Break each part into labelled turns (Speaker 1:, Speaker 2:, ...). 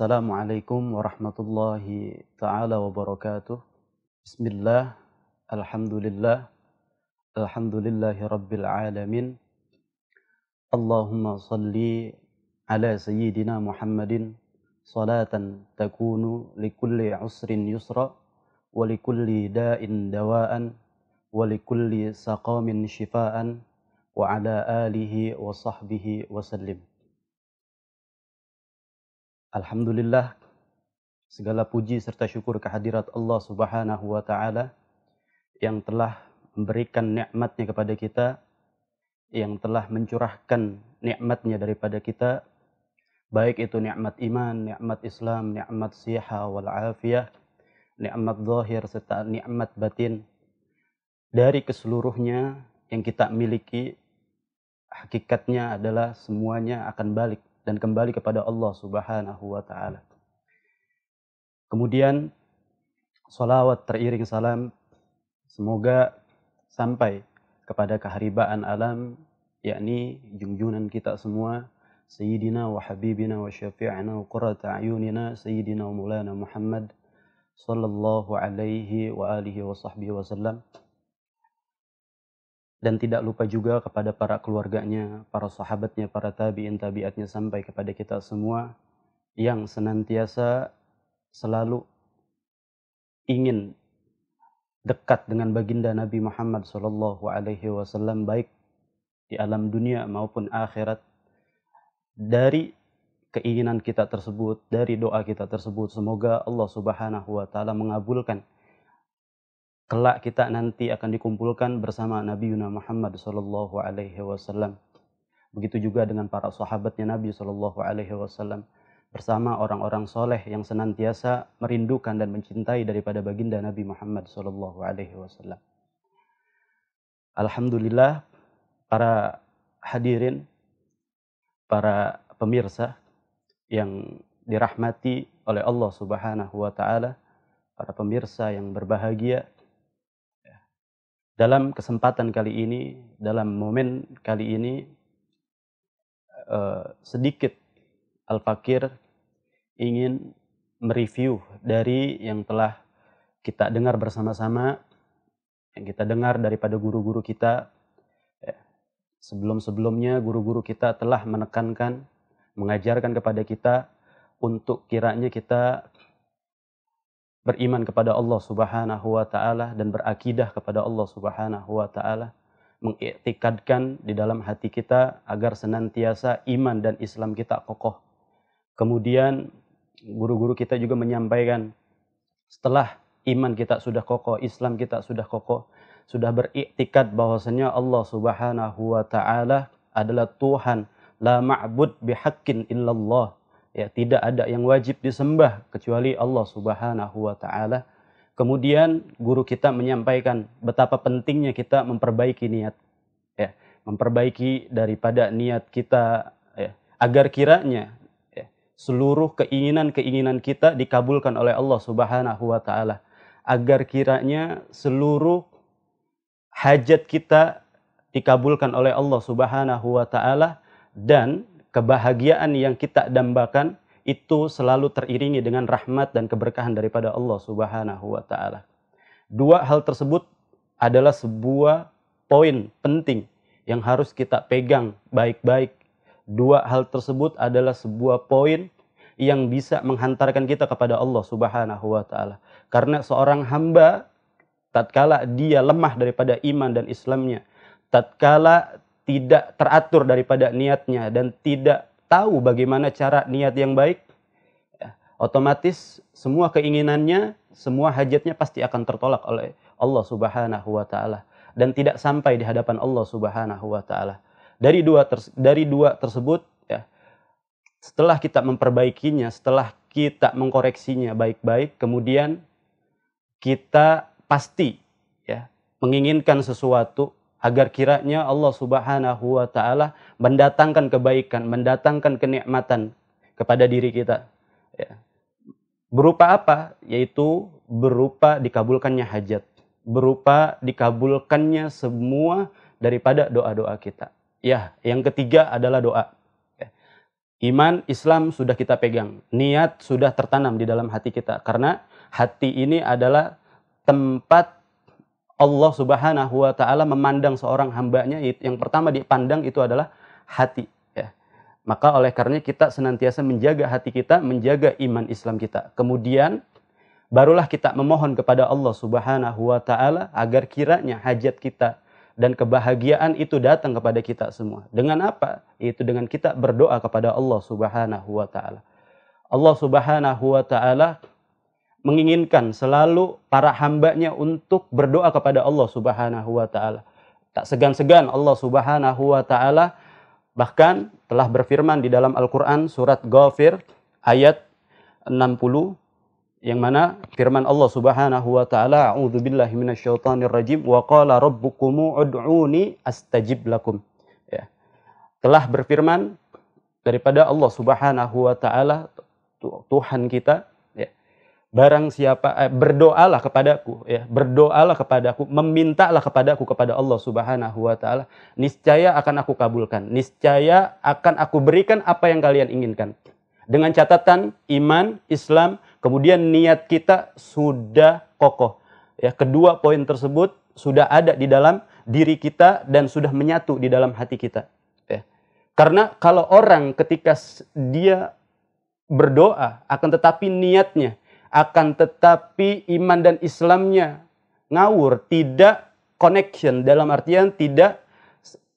Speaker 1: السلام عليكم ورحمة الله تعالى وبركاته بسم الله الحمد لله الحمد لله رب العالمين اللهم صل على سيدنا محمد صلاة تكون لكل عسر يسرا ولكل داء دواء ولكل سقام شفاء وعلى آله وصحبه وسلم Alhamdulillah segala puji serta syukur kehadirat Allah Subhanahu wa taala yang telah memberikan nikmatnya kepada kita yang telah mencurahkan nikmatnya daripada kita baik itu nikmat iman, nikmat Islam, nikmat siha wal afiyah, nikmat zahir serta nikmat batin dari keseluruhnya yang kita miliki hakikatnya adalah semuanya akan balik dan kembali kepada Allah Subhanahu wa taala. Kemudian salawat teriring salam semoga sampai kepada keharibaan alam yakni junjungan kita semua Sayyidina wa Habibina wa Syafi'ina wa Qurrata Ayunina Sayyidina wa Mulana Muhammad Sallallahu alaihi wa alihi wa sahbihi wa sallam dan tidak lupa juga kepada para keluarganya, para sahabatnya, para tabi'in tabiatnya sampai kepada kita semua yang senantiasa selalu ingin dekat dengan baginda Nabi Muhammad SAW, baik di alam dunia maupun akhirat. Dari keinginan kita tersebut, dari doa kita tersebut, semoga Allah Subhanahu wa taala mengabulkan kelak kita nanti akan dikumpulkan bersama Nabi Yuna Muhammad SAW Alaihi Wasallam. Begitu juga dengan para sahabatnya Nabi SAW Alaihi Wasallam bersama orang-orang soleh yang senantiasa merindukan dan mencintai daripada baginda Nabi Muhammad SAW Alaihi Wasallam. Alhamdulillah para hadirin, para pemirsa yang dirahmati oleh Allah Subhanahu Wa Taala, para pemirsa yang berbahagia dalam kesempatan kali ini, dalam momen kali ini, eh, sedikit Al-Fakir ingin mereview dari yang telah kita dengar bersama-sama, yang kita dengar daripada guru-guru kita. Ya, sebelum-sebelumnya guru-guru kita telah menekankan, mengajarkan kepada kita untuk kiranya kita beriman kepada Allah Subhanahu wa taala dan berakidah kepada Allah Subhanahu wa taala mengiktikadkan di dalam hati kita agar senantiasa iman dan Islam kita kokoh. Kemudian guru-guru kita juga menyampaikan setelah iman kita sudah kokoh, Islam kita sudah kokoh, sudah beriktikad bahwasanya Allah Subhanahu wa taala adalah Tuhan, la ma'bud bihaqqin illallah ya tidak ada yang wajib disembah kecuali Allah Subhanahu wa taala. Kemudian guru kita menyampaikan betapa pentingnya kita memperbaiki niat. Ya, memperbaiki daripada niat kita ya, agar kiranya ya, seluruh keinginan-keinginan kita dikabulkan oleh Allah Subhanahu wa taala. Agar kiranya seluruh hajat kita dikabulkan oleh Allah Subhanahu wa taala dan kebahagiaan yang kita dambakan itu selalu teriringi dengan rahmat dan keberkahan daripada Allah Subhanahu wa taala. Dua hal tersebut adalah sebuah poin penting yang harus kita pegang baik-baik. Dua hal tersebut adalah sebuah poin yang bisa menghantarkan kita kepada Allah Subhanahu wa taala. Karena seorang hamba tatkala dia lemah daripada iman dan Islamnya, tatkala tidak teratur daripada niatnya dan tidak tahu bagaimana cara niat yang baik, ya, otomatis semua keinginannya, semua hajatnya pasti akan tertolak oleh Allah Subhanahu wa taala dan tidak sampai di hadapan Allah Subhanahu wa taala. Dari dua dari dua tersebut ya, setelah kita memperbaikinya, setelah kita mengkoreksinya baik-baik, kemudian kita pasti ya menginginkan sesuatu agar kiranya Allah Subhanahu wa taala mendatangkan kebaikan, mendatangkan kenikmatan kepada diri kita. Ya. Berupa apa? Yaitu berupa dikabulkannya hajat, berupa dikabulkannya semua daripada doa-doa kita. Ya, yang ketiga adalah doa. Ya. Iman Islam sudah kita pegang, niat sudah tertanam di dalam hati kita karena hati ini adalah tempat Allah Subhanahu wa taala memandang seorang hambanya yang pertama dipandang itu adalah hati ya. Maka oleh karenanya kita senantiasa menjaga hati kita, menjaga iman Islam kita. Kemudian barulah kita memohon kepada Allah Subhanahu wa taala agar kiranya hajat kita dan kebahagiaan itu datang kepada kita semua. Dengan apa? Itu dengan kita berdoa kepada Allah Subhanahu wa taala. Allah Subhanahu wa taala menginginkan selalu para hambanya untuk berdoa kepada Allah Subhanahu wa taala. Tak segan-segan Allah Subhanahu wa taala bahkan telah berfirman di dalam Al-Qur'an surat Ghafir ayat 60 yang mana firman Allah Subhanahu wa taala a'udzubillahi minasyaitonir rajim wa qala rabbukum ud'uni astajib lakum. Ya. Telah berfirman daripada Allah Subhanahu wa taala Tuhan kita barang siapa eh, berdoalah kepadaku ya berdoalah kepadaku memintalah kepadaku kepada Allah Subhanahu wa taala niscaya akan aku kabulkan niscaya akan aku berikan apa yang kalian inginkan dengan catatan iman Islam kemudian niat kita sudah kokoh ya kedua poin tersebut sudah ada di dalam diri kita dan sudah menyatu di dalam hati kita ya karena kalau orang ketika dia berdoa akan tetapi niatnya akan tetapi iman dan Islamnya ngawur, tidak connection dalam artian tidak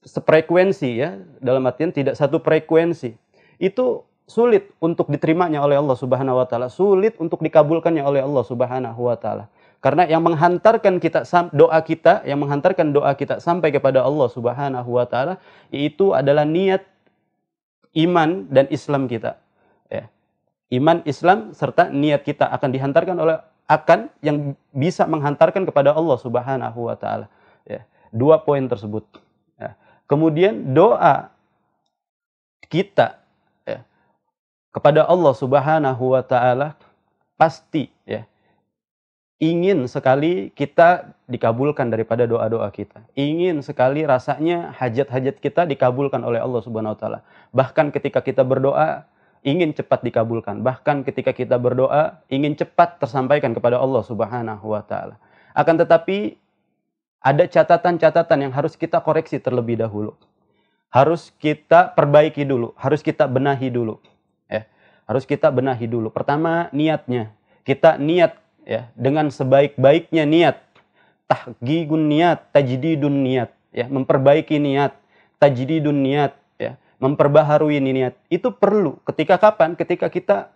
Speaker 1: sefrekuensi ya, dalam artian tidak satu frekuensi. Itu sulit untuk diterimanya oleh Allah Subhanahu wa taala, sulit untuk dikabulkannya oleh Allah Subhanahu wa taala. Karena yang menghantarkan kita doa kita, yang menghantarkan doa kita sampai kepada Allah Subhanahu wa taala yaitu adalah niat iman dan Islam kita. Ya iman, Islam, serta niat kita akan dihantarkan oleh akan yang bisa menghantarkan kepada Allah Subhanahu wa taala. Ya, dua poin tersebut. Ya. Kemudian doa kita ya, kepada Allah Subhanahu wa taala pasti ya ingin sekali kita dikabulkan daripada doa-doa kita. Ingin sekali rasanya hajat-hajat kita dikabulkan oleh Allah Subhanahu wa taala. Bahkan ketika kita berdoa ingin cepat dikabulkan. Bahkan ketika kita berdoa, ingin cepat tersampaikan kepada Allah Subhanahu wa taala. Akan tetapi ada catatan-catatan yang harus kita koreksi terlebih dahulu. Harus kita perbaiki dulu, harus kita benahi dulu. Ya. Harus kita benahi dulu. Pertama, niatnya. Kita niat ya dengan sebaik-baiknya niat. Tahgigun niat, tajdidun niat, ya memperbaiki niat, tajdidun niat, memperbaharui niat itu perlu ketika kapan ketika kita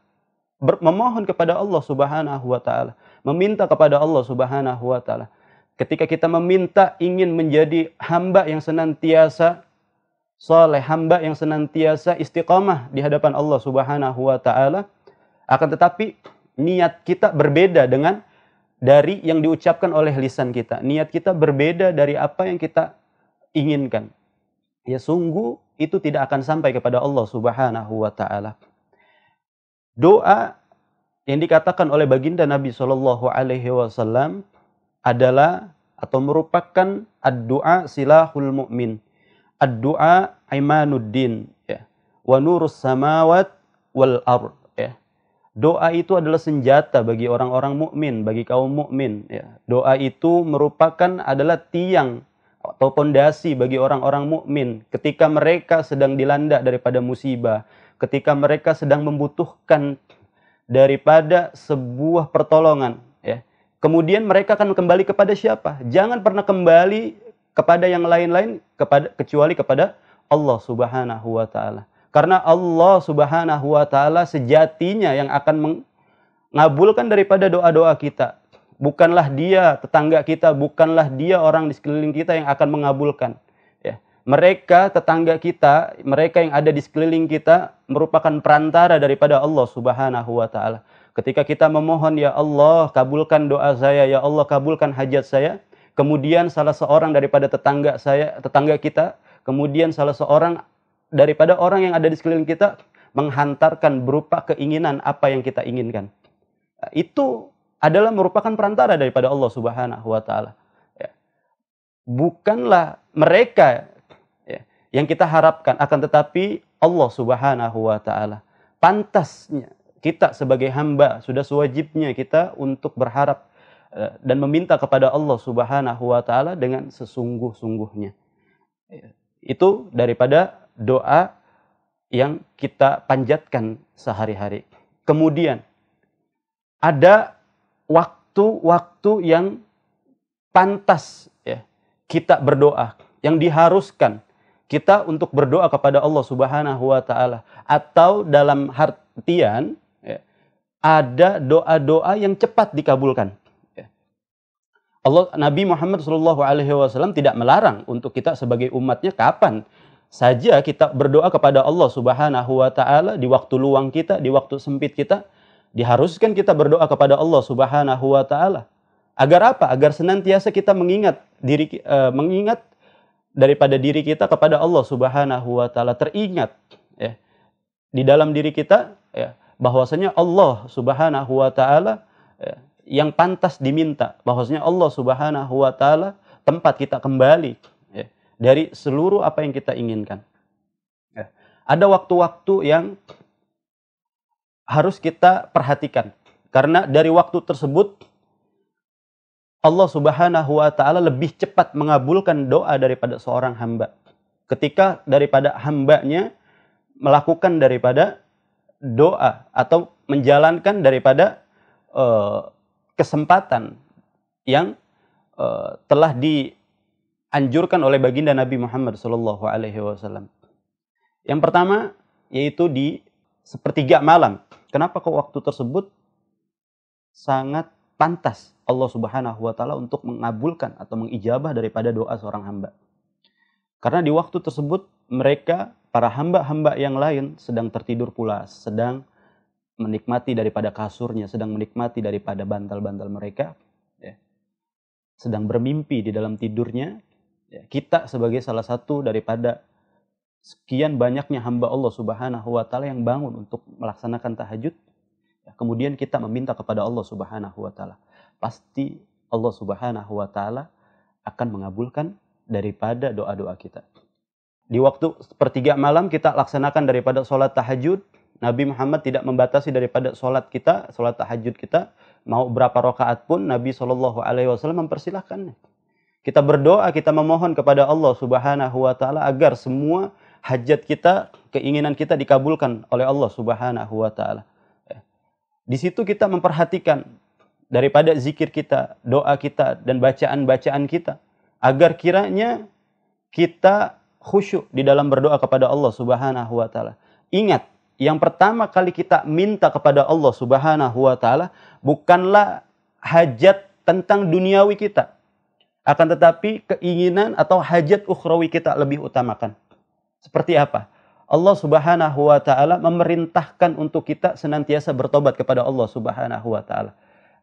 Speaker 1: ber- memohon kepada Allah Subhanahu wa taala meminta kepada Allah Subhanahu wa taala ketika kita meminta ingin menjadi hamba yang senantiasa soleh hamba yang senantiasa istiqamah di hadapan Allah Subhanahu wa taala akan tetapi niat kita berbeda dengan dari yang diucapkan oleh lisan kita. Niat kita berbeda dari apa yang kita inginkan. Ya sungguh itu tidak akan sampai kepada Allah Subhanahu wa taala. Doa yang dikatakan oleh baginda Nabi Shallallahu alaihi wasallam adalah atau merupakan addu'a silahul mukmin Addu'a doa imanuddin ya. Wa nurus samawat wal ard ya. Doa itu adalah senjata bagi orang-orang mukmin, bagi kaum mukmin ya. Doa itu merupakan adalah tiang atau pondasi bagi orang-orang mukmin ketika mereka sedang dilanda daripada musibah, ketika mereka sedang membutuhkan daripada sebuah pertolongan, ya. Kemudian mereka akan kembali kepada siapa? Jangan pernah kembali kepada yang lain-lain kepada kecuali kepada Allah Subhanahu wa taala. Karena Allah Subhanahu wa taala sejatinya yang akan mengabulkan daripada doa-doa kita bukanlah dia tetangga kita, bukanlah dia orang di sekeliling kita yang akan mengabulkan. Ya. Mereka tetangga kita, mereka yang ada di sekeliling kita merupakan perantara daripada Allah Subhanahu wa taala. Ketika kita memohon, "Ya Allah, kabulkan doa saya, ya Allah, kabulkan hajat saya." Kemudian salah seorang daripada tetangga saya, tetangga kita, kemudian salah seorang daripada orang yang ada di sekeliling kita menghantarkan berupa keinginan apa yang kita inginkan. Nah, itu adalah merupakan perantara daripada Allah Subhanahu wa taala. Ya. Bukanlah mereka ya, yang kita harapkan akan tetapi Allah Subhanahu wa taala. Pantasnya kita sebagai hamba sudah sewajibnya kita untuk berharap eh, dan meminta kepada Allah Subhanahu wa taala dengan sesungguh-sungguhnya. Ya. Itu daripada doa yang kita panjatkan sehari-hari. Kemudian ada waktu-waktu yang pantas ya kita berdoa, yang diharuskan kita untuk berdoa kepada Allah Subhanahu wa taala atau dalam artian ya, ada doa-doa yang cepat dikabulkan. Ya. Allah Nabi Muhammad Shallallahu Alaihi Wasallam tidak melarang untuk kita sebagai umatnya kapan saja kita berdoa kepada Allah Subhanahu Wa Taala di waktu luang kita, di waktu sempit kita, diharuskan kita berdoa kepada Allah Subhanahu wa taala. Agar apa? Agar senantiasa kita mengingat diri uh, mengingat daripada diri kita kepada Allah Subhanahu wa taala, teringat ya. Di dalam diri kita ya bahwasanya Allah Subhanahu wa taala ya, yang pantas diminta, bahwasanya Allah Subhanahu wa taala tempat kita kembali ya, dari seluruh apa yang kita inginkan. Ya. Ada waktu-waktu yang harus kita perhatikan. Karena dari waktu tersebut Allah Subhanahu wa taala lebih cepat mengabulkan doa daripada seorang hamba. Ketika daripada hambanya melakukan daripada doa atau menjalankan daripada uh, kesempatan yang uh, telah dianjurkan oleh baginda Nabi Muhammad SAW Yang pertama yaitu di sepertiga malam. Kenapa kok waktu tersebut sangat pantas Allah Subhanahu wa taala untuk mengabulkan atau mengijabah daripada doa seorang hamba. Karena di waktu tersebut mereka para hamba-hamba yang lain sedang tertidur pulas, sedang menikmati daripada kasurnya, sedang menikmati daripada bantal-bantal mereka, ya. sedang bermimpi di dalam tidurnya. Ya. Kita sebagai salah satu daripada sekian banyaknya hamba Allah Subhanahu wa taala yang bangun untuk melaksanakan tahajud, ya, kemudian kita meminta kepada Allah Subhanahu wa taala, pasti Allah Subhanahu wa taala akan mengabulkan daripada doa-doa kita. Di waktu sepertiga malam kita laksanakan daripada sholat tahajud, Nabi Muhammad tidak membatasi daripada sholat kita, sholat tahajud kita, mau berapa rakaat pun Nabi Shallallahu Alaihi Wasallam mempersilahkan. Kita berdoa, kita memohon kepada Allah Subhanahu Wa Taala agar semua hajat kita, keinginan kita dikabulkan oleh Allah Subhanahu wa taala. Eh, di situ kita memperhatikan daripada zikir kita, doa kita dan bacaan-bacaan kita agar kiranya kita khusyuk di dalam berdoa kepada Allah Subhanahu wa taala. Ingat, yang pertama kali kita minta kepada Allah Subhanahu wa taala bukanlah hajat tentang duniawi kita, akan tetapi keinginan atau hajat ukhrawi kita lebih utamakan. Seperti apa? Allah Subhanahu wa taala memerintahkan untuk kita senantiasa bertobat kepada Allah Subhanahu wa taala.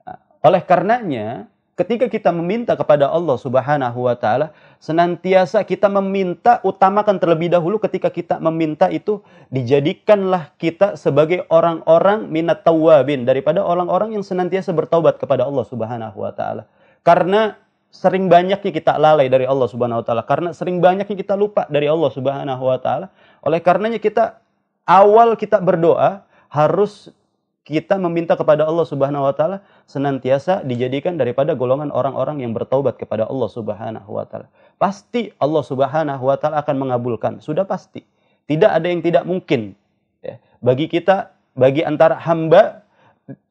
Speaker 1: Nah, oleh karenanya, ketika kita meminta kepada Allah Subhanahu wa taala, senantiasa kita meminta utamakan terlebih dahulu ketika kita meminta itu dijadikanlah kita sebagai orang-orang minat tawabin daripada orang-orang yang senantiasa bertobat kepada Allah Subhanahu wa taala. Karena sering banyaknya kita lalai dari Allah Subhanahu wa taala karena sering banyaknya kita lupa dari Allah Subhanahu wa taala. Oleh karenanya kita awal kita berdoa harus kita meminta kepada Allah Subhanahu wa taala senantiasa dijadikan daripada golongan orang-orang yang bertaubat kepada Allah Subhanahu wa taala. Pasti Allah Subhanahu wa taala akan mengabulkan, sudah pasti. Tidak ada yang tidak mungkin. Ya. Bagi kita, bagi antara hamba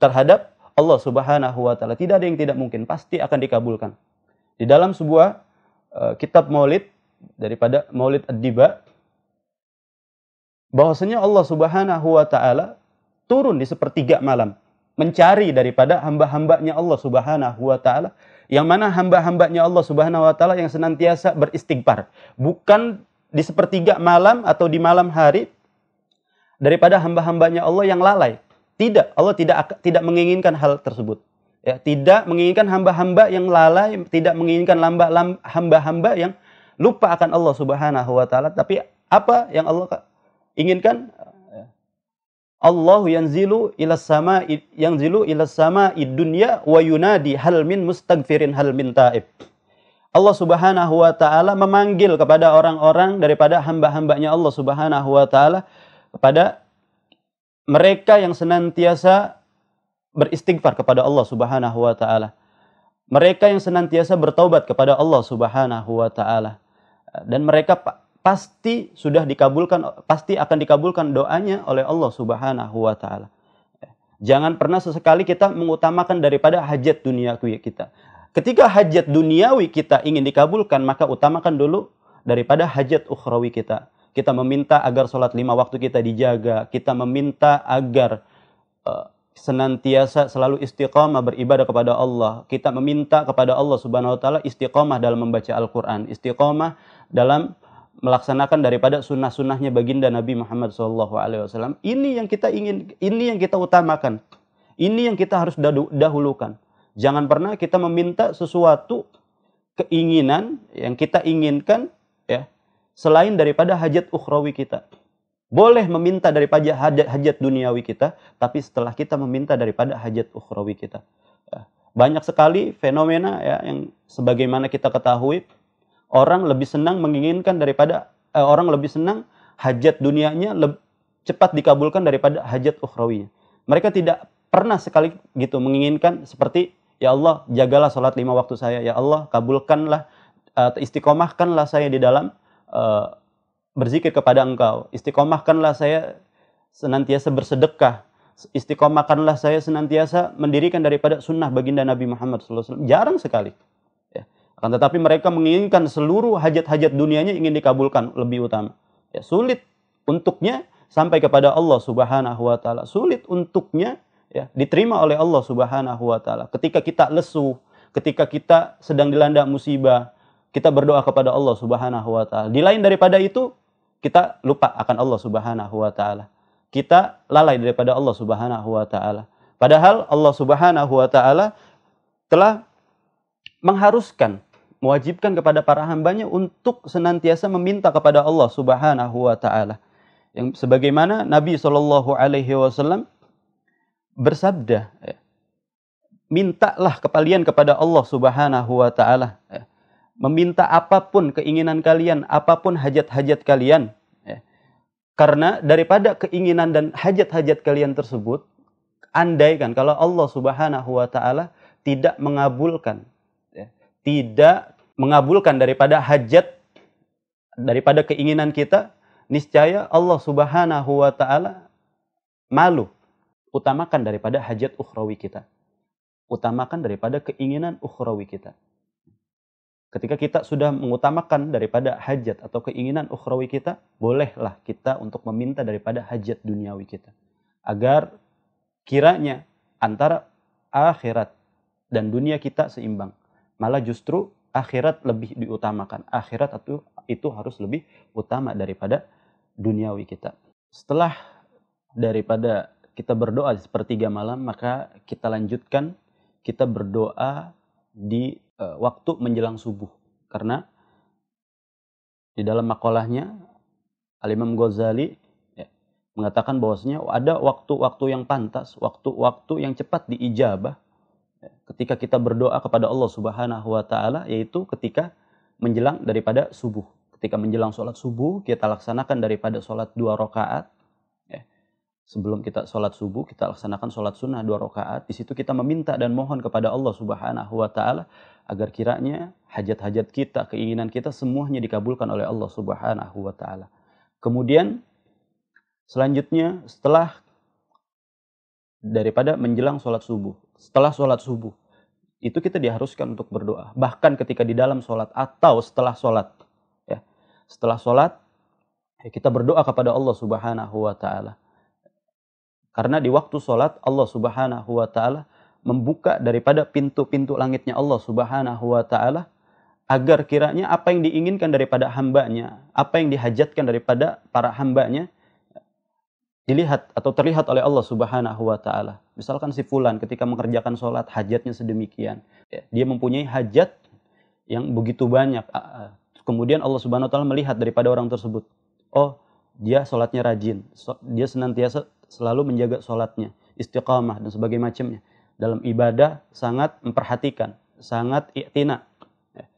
Speaker 1: terhadap Allah Subhanahu wa taala, tidak ada yang tidak mungkin, pasti akan dikabulkan. Di dalam sebuah uh, kitab Maulid daripada Maulid Ad-Diba bahwasanya Allah Subhanahu wa taala turun di sepertiga malam mencari daripada hamba-hambanya Allah Subhanahu wa taala yang mana hamba-hambanya Allah Subhanahu wa taala yang senantiasa beristighfar bukan di sepertiga malam atau di malam hari daripada hamba-hambanya Allah yang lalai tidak Allah tidak tidak menginginkan hal tersebut Ya, tidak menginginkan hamba-hamba yang lalai, tidak menginginkan hamba-hamba yang lupa akan Allah Subhanahu wa taala, tapi apa yang Allah inginkan? Allahu yanzilu ila sama zilu ila sama dunya wa yunadi hal min mustagfirin hal min taib. Allah Subhanahu wa taala memanggil kepada orang-orang daripada hamba-hambanya Allah Subhanahu wa taala kepada mereka yang senantiasa beristighfar kepada Allah Subhanahu wa taala. Mereka yang senantiasa bertaubat kepada Allah Subhanahu wa taala dan mereka pasti sudah dikabulkan pasti akan dikabulkan doanya oleh Allah Subhanahu wa taala. Jangan pernah sesekali kita mengutamakan daripada hajat duniawi kita. Ketika hajat duniawi kita ingin dikabulkan, maka utamakan dulu daripada hajat ukhrawi kita. Kita meminta agar sholat lima waktu kita dijaga. Kita meminta agar eh, senantiasa selalu istiqomah beribadah kepada Allah. Kita meminta kepada Allah Subhanahu wa taala istiqomah dalam membaca Al-Qur'an, istiqomah dalam melaksanakan daripada sunnah-sunnahnya baginda Nabi Muhammad SAW. Ini yang kita ingin, ini yang kita utamakan. Ini yang kita harus dahulukan. Jangan pernah kita meminta sesuatu keinginan yang kita inginkan ya selain daripada hajat ukhrawi kita. Boleh meminta daripada hajat, hajat duniawi kita, tapi setelah kita meminta daripada hajat ukhrawi kita. Ya, banyak sekali fenomena ya yang sebagaimana kita ketahui orang lebih senang menginginkan daripada eh, orang lebih senang hajat dunianya lebih cepat dikabulkan daripada hajat ukhrawinya. Mereka tidak pernah sekali gitu menginginkan seperti ya Allah jagalah sholat lima waktu saya ya Allah kabulkanlah eh, istiqomahkanlah saya di dalam eh, berzikir kepada engkau. Istiqomahkanlah saya senantiasa bersedekah. Istiqomahkanlah saya senantiasa mendirikan daripada sunnah baginda Nabi Muhammad SAW. Jarang sekali. Ya. Akan tetapi mereka menginginkan seluruh hajat-hajat dunianya ingin dikabulkan lebih utama. Ya, sulit untuknya sampai kepada Allah Subhanahu wa taala. Sulit untuknya ya diterima oleh Allah Subhanahu wa taala. Ketika kita lesu, ketika kita sedang dilanda musibah, kita berdoa kepada Allah Subhanahu wa taala. Di lain daripada itu, kita lupa akan Allah Subhanahu wa taala. Kita lalai daripada Allah Subhanahu wa taala. Padahal Allah Subhanahu wa taala telah mengharuskan mewajibkan kepada para hambanya untuk senantiasa meminta kepada Allah Subhanahu wa taala. Yang sebagaimana Nabi Shallallahu alaihi wasallam bersabda, ya, mintalah kepalian kepada Allah Subhanahu wa taala. Ya meminta apapun keinginan kalian, apapun hajat-hajat kalian. Ya. Karena daripada keinginan dan hajat-hajat kalian tersebut, andaikan kalau Allah Subhanahu wa taala tidak mengabulkan ya, tidak mengabulkan daripada hajat daripada keinginan kita, niscaya Allah Subhanahu wa taala malu utamakan daripada hajat ukhrawi kita. Utamakan daripada keinginan ukhrawi kita ketika kita sudah mengutamakan daripada hajat atau keinginan ukhrawi kita, bolehlah kita untuk meminta daripada hajat duniawi kita. Agar kiranya antara akhirat dan dunia kita seimbang. Malah justru akhirat lebih diutamakan. Akhirat itu, itu harus lebih utama daripada duniawi kita. Setelah daripada kita berdoa sepertiga malam, maka kita lanjutkan kita berdoa di Eh, waktu menjelang subuh karena di dalam makalahnya Al-Imam Ghazali ya, mengatakan bahwasanya ada waktu-waktu yang pantas, waktu-waktu yang cepat diijabah ya, ketika kita berdoa kepada Allah Subhanahu wa taala yaitu ketika menjelang daripada subuh. Ketika menjelang sholat subuh kita laksanakan daripada sholat dua rakaat sebelum kita sholat subuh kita laksanakan sholat sunnah dua rakaat di situ kita meminta dan mohon kepada Allah Subhanahu Wa Taala agar kiranya hajat-hajat kita keinginan kita semuanya dikabulkan oleh Allah Subhanahu Wa Taala kemudian selanjutnya setelah daripada menjelang sholat subuh setelah sholat subuh itu kita diharuskan untuk berdoa bahkan ketika di dalam sholat atau setelah sholat ya setelah sholat ya kita berdoa kepada Allah Subhanahu Wa Taala karena di waktu sholat Allah subhanahu wa ta'ala membuka daripada pintu-pintu langitnya Allah subhanahu wa ta'ala agar kiranya apa yang diinginkan daripada hambanya, apa yang dihajatkan daripada para hambanya, dilihat atau terlihat oleh Allah Subhanahu wa taala. Misalkan si fulan ketika mengerjakan sholat hajatnya sedemikian, ya, dia mempunyai hajat yang begitu banyak. Kemudian Allah Subhanahu wa taala melihat daripada orang tersebut. Oh, dia sholatnya rajin, dia senantiasa selalu menjaga sholatnya, istiqamah dan sebagainya macamnya. Dalam ibadah sangat memperhatikan, sangat iktina. Ya.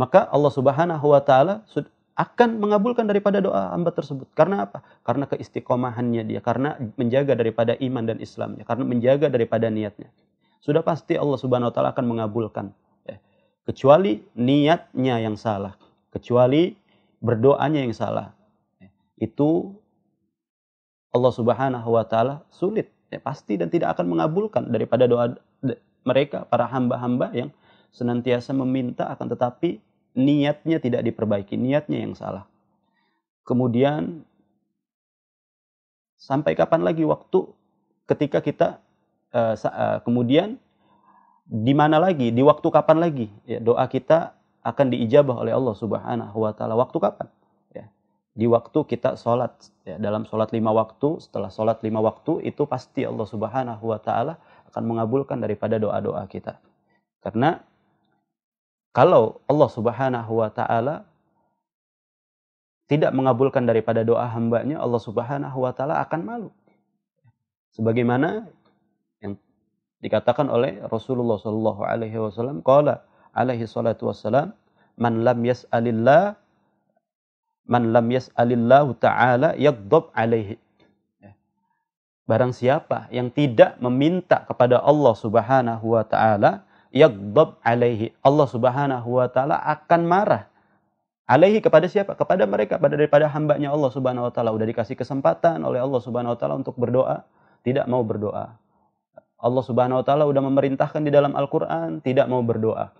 Speaker 1: Maka Allah Subhanahu wa taala akan mengabulkan daripada doa hamba tersebut. Karena apa? Karena keistiqomahannya dia, karena menjaga daripada iman dan Islamnya, karena menjaga daripada niatnya. Sudah pasti Allah Subhanahu wa taala akan mengabulkan. Ya. Kecuali niatnya yang salah, kecuali berdoanya yang salah. Ya. Itu Allah Subhanahu wa taala sulit ya pasti dan tidak akan mengabulkan daripada doa mereka para hamba-hamba yang senantiasa meminta akan tetapi niatnya tidak diperbaiki, niatnya yang salah. Kemudian sampai kapan lagi waktu ketika kita e, e, kemudian di mana lagi, di waktu kapan lagi ya, doa kita akan diijabah oleh Allah Subhanahu wa taala. Waktu kapan? di waktu kita sholat ya, dalam sholat lima waktu setelah sholat lima waktu itu pasti Allah Subhanahu Wa Taala akan mengabulkan daripada doa doa kita karena kalau Allah Subhanahu Wa Taala tidak mengabulkan daripada doa hambanya Allah Subhanahu Wa Taala akan malu sebagaimana yang dikatakan oleh Rasulullah Shallallahu Alaihi Wasallam kala alaihi salatu wassalam man lam yas'alillah Man lam yas'alillahu ta'ala yagdob alaihi. Ya. Barang siapa yang tidak meminta kepada Allah subhanahu wa ta'ala, yagdob alaihi. Allah subhanahu wa ta'ala akan marah. Alaihi kepada siapa? Kepada mereka, pada daripada hambanya Allah subhanahu wa ta'ala. Udah dikasih kesempatan oleh Allah subhanahu wa ta'ala untuk berdoa. Tidak mau berdoa. Allah subhanahu wa ta'ala udah memerintahkan di dalam Al-Quran, tidak mau berdoa.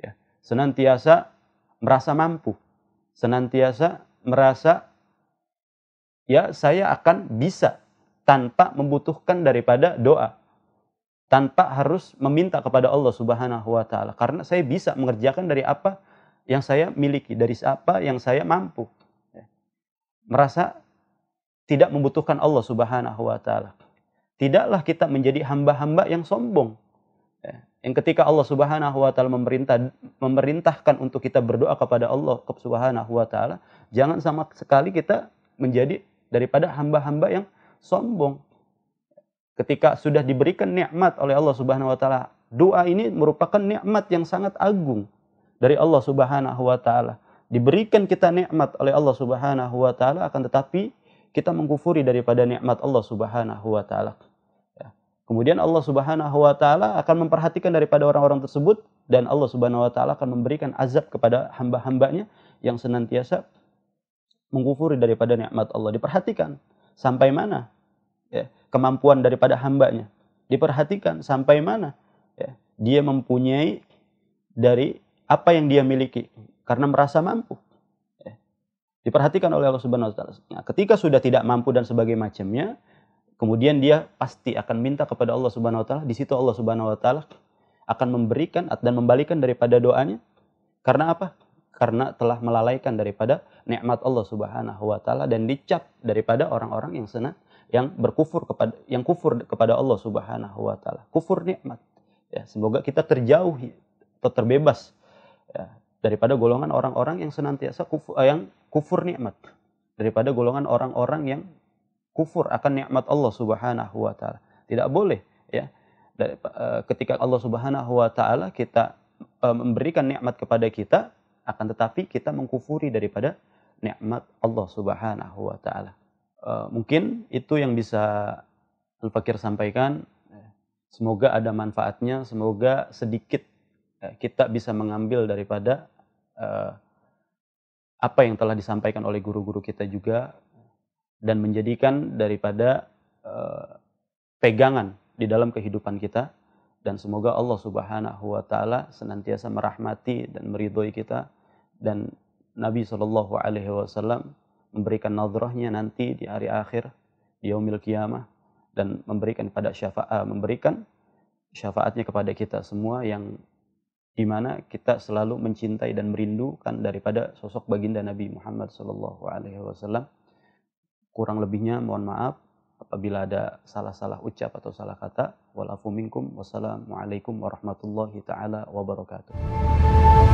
Speaker 1: Ya. Senantiasa merasa mampu. Senantiasa merasa ya saya akan bisa tanpa membutuhkan daripada doa tanpa harus meminta kepada Allah Subhanahu wa taala karena saya bisa mengerjakan dari apa yang saya miliki dari apa yang saya mampu ya. merasa tidak membutuhkan Allah Subhanahu wa taala tidaklah kita menjadi hamba-hamba yang sombong yang ketika Allah Subhanahu wa taala memerintah memerintahkan untuk kita berdoa kepada Allah Subhanahu wa taala, jangan sama sekali kita menjadi daripada hamba-hamba yang sombong. Ketika sudah diberikan nikmat oleh Allah Subhanahu wa taala, doa ini merupakan nikmat yang sangat agung dari Allah Subhanahu wa taala. Diberikan kita nikmat oleh Allah Subhanahu wa taala akan tetapi kita mengkufuri daripada nikmat Allah Subhanahu wa taala. Kemudian Allah Subhanahu wa taala akan memperhatikan daripada orang-orang tersebut dan Allah Subhanahu wa taala akan memberikan azab kepada hamba-hambanya yang senantiasa mengkufuri daripada nikmat Allah. Diperhatikan sampai mana ya, kemampuan daripada hambanya. Diperhatikan sampai mana ya, dia mempunyai dari apa yang dia miliki karena merasa mampu. Ya. Diperhatikan oleh Allah Subhanahu wa taala. Nah, ketika sudah tidak mampu dan sebagainya macamnya, kemudian dia pasti akan minta kepada Allah Subhanahu wa taala di situ Allah Subhanahu wa taala akan memberikan dan membalikan daripada doanya karena apa karena telah melalaikan daripada nikmat Allah Subhanahu wa taala dan dicap daripada orang-orang yang senang yang berkufur kepada yang kufur kepada Allah Subhanahu wa taala kufur nikmat ya semoga kita terjauhi atau terbebas ya, daripada golongan orang-orang yang senantiasa kufur, eh, yang kufur nikmat daripada golongan orang-orang yang kufur akan nikmat Allah Subhanahu wa taala. Tidak boleh ya. Eh, ketika Allah Subhanahu wa taala kita eh, memberikan nikmat kepada kita akan tetapi kita mengkufuri daripada nikmat Allah Subhanahu wa taala. Eh, mungkin itu yang bisa Al-Fakir sampaikan. Semoga ada manfaatnya, semoga sedikit kita bisa mengambil daripada apa yang telah disampaikan oleh guru-guru kita juga dan menjadikan daripada uh, pegangan di dalam kehidupan kita dan semoga Allah Subhanahu wa taala senantiasa merahmati dan meridhoi kita dan Nabi Shallallahu alaihi wasallam memberikan nadrahnya nanti di hari akhir di yaumil kiamah dan memberikan pada syafaat eh, memberikan syafaatnya kepada kita semua yang di mana kita selalu mencintai dan merindukan daripada sosok baginda Nabi Muhammad Shallallahu Alaihi Wasallam Kurang lebihnya mohon maaf apabila ada salah-salah ucap atau salah kata. Walafu minkum wassalamualaikum warahmatullahi taala wabarakatuh.